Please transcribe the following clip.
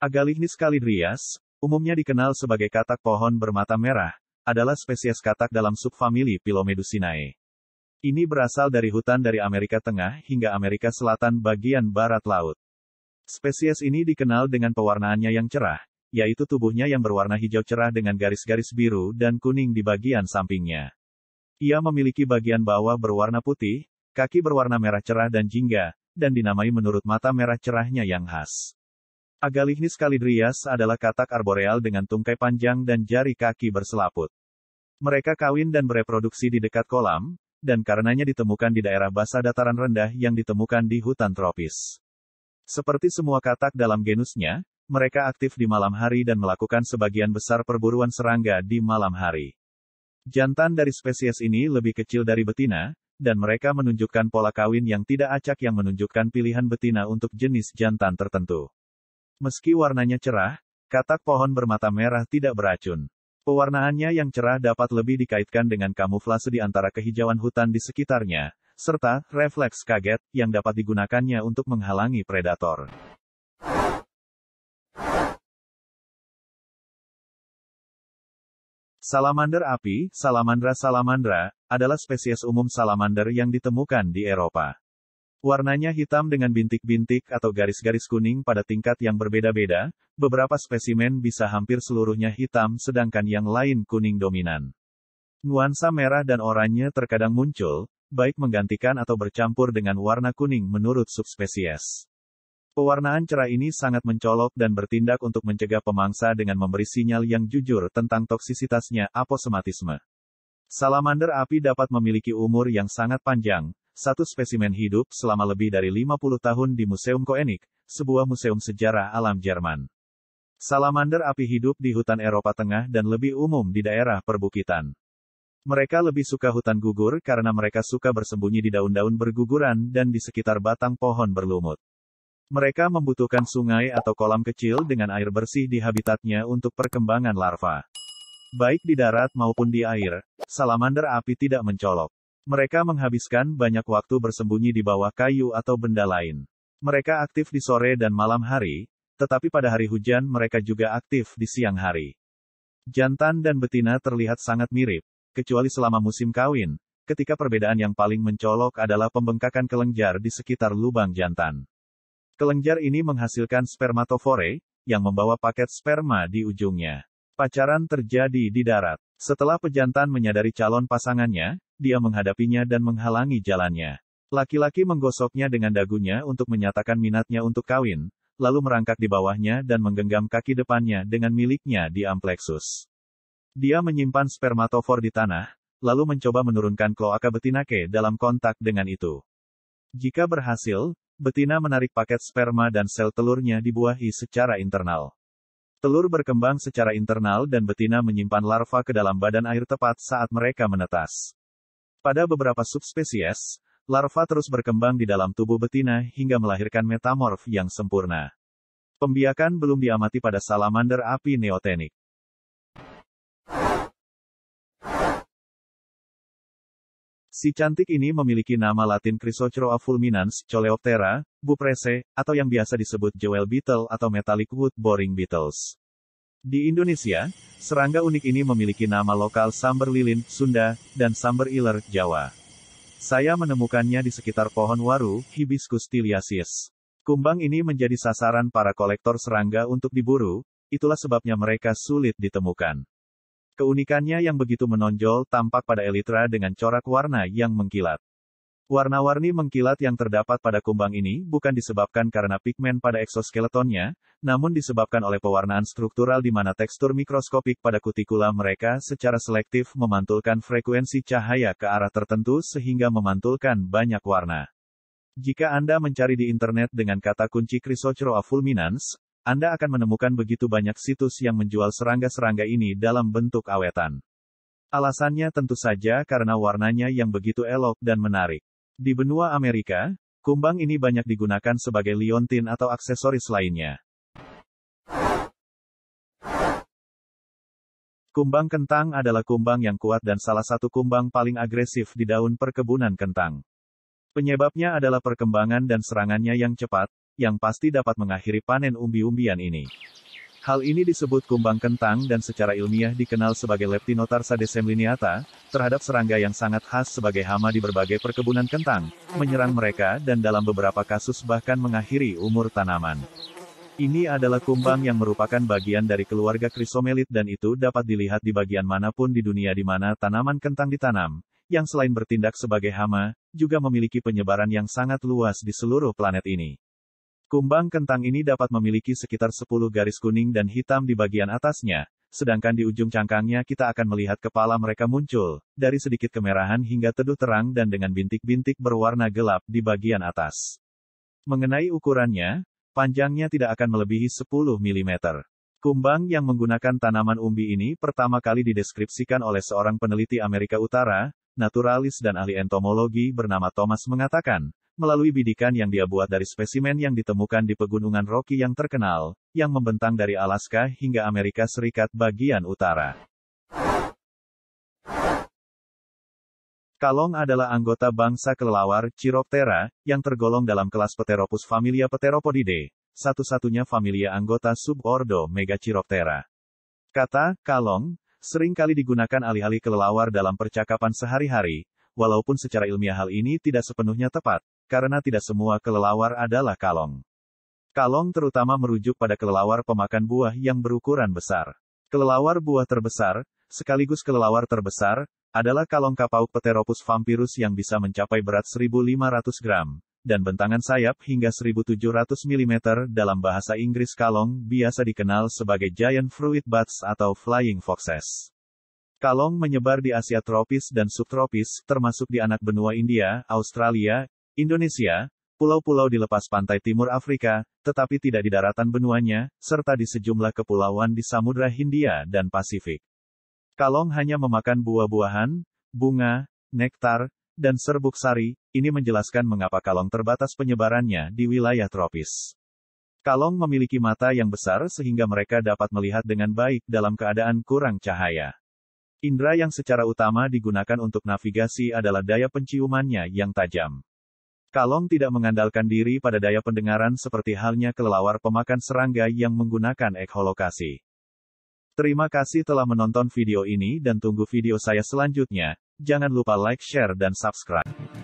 Agalihnis calidrias, umumnya dikenal sebagai katak pohon bermata merah, adalah spesies katak dalam subfamili Pilomedusinae. Ini berasal dari hutan dari Amerika Tengah hingga Amerika Selatan bagian barat laut. Spesies ini dikenal dengan pewarnaannya yang cerah, yaitu tubuhnya yang berwarna hijau cerah dengan garis-garis biru dan kuning di bagian sampingnya. Ia memiliki bagian bawah berwarna putih, kaki berwarna merah cerah dan jingga, dan dinamai menurut mata merah cerahnya yang khas. Agalichnis calidrias adalah katak arboreal dengan tungkai panjang dan jari kaki berselaput. Mereka kawin dan bereproduksi di dekat kolam, dan karenanya ditemukan di daerah basah dataran rendah yang ditemukan di hutan tropis. Seperti semua katak dalam genusnya, mereka aktif di malam hari dan melakukan sebagian besar perburuan serangga di malam hari. Jantan dari spesies ini lebih kecil dari betina, dan mereka menunjukkan pola kawin yang tidak acak yang menunjukkan pilihan betina untuk jenis jantan tertentu. Meski warnanya cerah, katak pohon bermata merah tidak beracun. Pewarnaannya yang cerah dapat lebih dikaitkan dengan kamuflase di antara kehijauan hutan di sekitarnya, serta refleks kaget yang dapat digunakannya untuk menghalangi predator. Salamander api, Salamandra salamandra, adalah spesies umum salamander yang ditemukan di Eropa. Warnanya hitam dengan bintik-bintik atau garis-garis kuning pada tingkat yang berbeda-beda, Beberapa spesimen bisa hampir seluruhnya hitam sedangkan yang lain kuning dominan. Nuansa merah dan oranye terkadang muncul, baik menggantikan atau bercampur dengan warna kuning menurut subspesies. Pewarnaan cerah ini sangat mencolok dan bertindak untuk mencegah pemangsa dengan memberi sinyal yang jujur tentang toksisitasnya aposematisme. Salamander api dapat memiliki umur yang sangat panjang, satu spesimen hidup selama lebih dari 50 tahun di Museum Koenig, sebuah museum sejarah alam Jerman. Salamander api hidup di hutan Eropa Tengah dan lebih umum di daerah perbukitan. Mereka lebih suka hutan gugur karena mereka suka bersembunyi di daun-daun berguguran dan di sekitar batang pohon berlumut. Mereka membutuhkan sungai atau kolam kecil dengan air bersih di habitatnya untuk perkembangan larva. Baik di darat maupun di air, salamander api tidak mencolok. Mereka menghabiskan banyak waktu bersembunyi di bawah kayu atau benda lain. Mereka aktif di sore dan malam hari, tetapi pada hari hujan mereka juga aktif di siang hari. Jantan dan betina terlihat sangat mirip, kecuali selama musim kawin, ketika perbedaan yang paling mencolok adalah pembengkakan kelenjar di sekitar lubang jantan. Kelenjar ini menghasilkan spermatofore, yang membawa paket sperma di ujungnya. Pacaran terjadi di darat. Setelah pejantan menyadari calon pasangannya, dia menghadapinya dan menghalangi jalannya. Laki-laki menggosoknya dengan dagunya untuk menyatakan minatnya untuk kawin, lalu merangkak di bawahnya dan menggenggam kaki depannya dengan miliknya di amplexus. Dia menyimpan spermatofor di tanah, lalu mencoba menurunkan kloaka betina ke dalam kontak dengan itu. Jika berhasil, betina menarik paket sperma dan sel telurnya dibuahi secara internal. Telur berkembang secara internal dan betina menyimpan larva ke dalam badan air tepat saat mereka menetas. Pada beberapa subspesies, Larva terus berkembang di dalam tubuh betina hingga melahirkan metamorf yang sempurna. Pembiakan belum diamati pada salamander api neotenik. Si cantik ini memiliki nama latin Chrysochroa fulminans, Coleoptera, Buprese, atau yang biasa disebut Jewel Beetle atau Metallic Wood Boring Beetles. Di Indonesia, serangga unik ini memiliki nama lokal sambar lilin, Sunda, dan sambar iler, Jawa. Saya menemukannya di sekitar pohon waru, Hibiscus tiliasis. Kumbang ini menjadi sasaran para kolektor serangga untuk diburu, itulah sebabnya mereka sulit ditemukan. Keunikannya yang begitu menonjol tampak pada elitra dengan corak warna yang mengkilat. Warna-warni mengkilat yang terdapat pada kumbang ini bukan disebabkan karena pigmen pada eksoskeletonnya, namun disebabkan oleh pewarnaan struktural di mana tekstur mikroskopik pada kutikula mereka secara selektif memantulkan frekuensi cahaya ke arah tertentu sehingga memantulkan banyak warna. Jika Anda mencari di internet dengan kata kunci Chrysochroa fulminans, Anda akan menemukan begitu banyak situs yang menjual serangga-serangga ini dalam bentuk awetan. Alasannya tentu saja karena warnanya yang begitu elok dan menarik. Di benua Amerika, kumbang ini banyak digunakan sebagai liontin atau aksesoris lainnya. Kumbang kentang adalah kumbang yang kuat dan salah satu kumbang paling agresif di daun perkebunan kentang. Penyebabnya adalah perkembangan dan serangannya yang cepat, yang pasti dapat mengakhiri panen umbi-umbian ini. Hal ini disebut kumbang kentang dan secara ilmiah dikenal sebagai Leptinotarsa desemliniata, terhadap serangga yang sangat khas sebagai hama di berbagai perkebunan kentang, menyerang mereka dan dalam beberapa kasus bahkan mengakhiri umur tanaman. Ini adalah kumbang yang merupakan bagian dari keluarga krisomelit dan itu dapat dilihat di bagian manapun di dunia di mana tanaman kentang ditanam, yang selain bertindak sebagai hama, juga memiliki penyebaran yang sangat luas di seluruh planet ini. Kumbang kentang ini dapat memiliki sekitar 10 garis kuning dan hitam di bagian atasnya, sedangkan di ujung cangkangnya kita akan melihat kepala mereka muncul, dari sedikit kemerahan hingga teduh terang dan dengan bintik-bintik berwarna gelap di bagian atas. Mengenai ukurannya, panjangnya tidak akan melebihi 10 mm. Kumbang yang menggunakan tanaman umbi ini pertama kali dideskripsikan oleh seorang peneliti Amerika Utara, naturalis dan ahli entomologi bernama Thomas mengatakan, melalui bidikan yang dia buat dari spesimen yang ditemukan di pegunungan Rocky yang terkenal, yang membentang dari Alaska hingga Amerika Serikat bagian utara. Kalong adalah anggota bangsa kelelawar Chiroptera, yang tergolong dalam kelas Pteropus familia Pteropodidae, satu-satunya familia anggota subordo Megachiroptera. Kata kalong sering kali digunakan alih-alih kelelawar dalam percakapan sehari-hari, walaupun secara ilmiah hal ini tidak sepenuhnya tepat, karena tidak semua kelelawar adalah kalong. Kalong terutama merujuk pada kelelawar pemakan buah yang berukuran besar. Kelelawar buah terbesar, sekaligus kelelawar terbesar, adalah kalong kapau Pteropus vampirus yang bisa mencapai berat 1.500 gram, dan bentangan sayap hingga 1.700 mm dalam bahasa Inggris kalong biasa dikenal sebagai giant fruit bats atau flying foxes. Kalong menyebar di Asia tropis dan subtropis, termasuk di anak benua India, Australia, Indonesia, pulau-pulau di lepas pantai timur Afrika, tetapi tidak di daratan benuanya, serta di sejumlah kepulauan di Samudra Hindia dan Pasifik. Kalong hanya memakan buah-buahan, bunga, nektar, dan serbuk sari, ini menjelaskan mengapa kalong terbatas penyebarannya di wilayah tropis. Kalong memiliki mata yang besar sehingga mereka dapat melihat dengan baik dalam keadaan kurang cahaya. Indra yang secara utama digunakan untuk navigasi adalah daya penciumannya yang tajam. Kalong tidak mengandalkan diri pada daya pendengaran seperti halnya kelelawar pemakan serangga yang menggunakan ekholokasi. Terima kasih telah menonton video ini dan tunggu video saya selanjutnya. Jangan lupa like, share, dan subscribe.